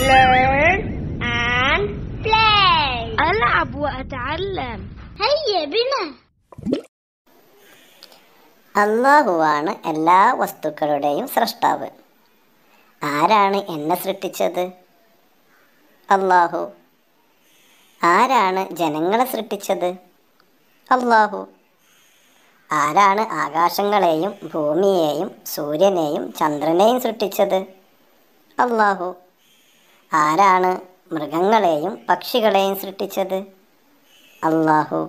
Learn and play ألعب وأتعلم هيا بنا അള്ളാഹുവാണ് എല്ലാ വസ്തുക്കളുടെയും സൃഷ്ടാവ് ആരാണ് എന്നെ സൃഷ്ടിച്ചത് അള്ളാഹു ആരാണ് ജനങ്ങളെ സൃഷ്ടിച്ചത് അള്ളാഹു ആരാണ് ആകാശങ്ങളെയും ഭൂമിയെയും സൂര്യനെയും ചന്ദ്രനെയും സൃഷ്ടിച്ചത് അള്ളാഹു ആരാണ് മൃഗങ്ങളെയും പക്ഷികളെയും സൃഷ്ടിച്ചത് അള്ളാഹു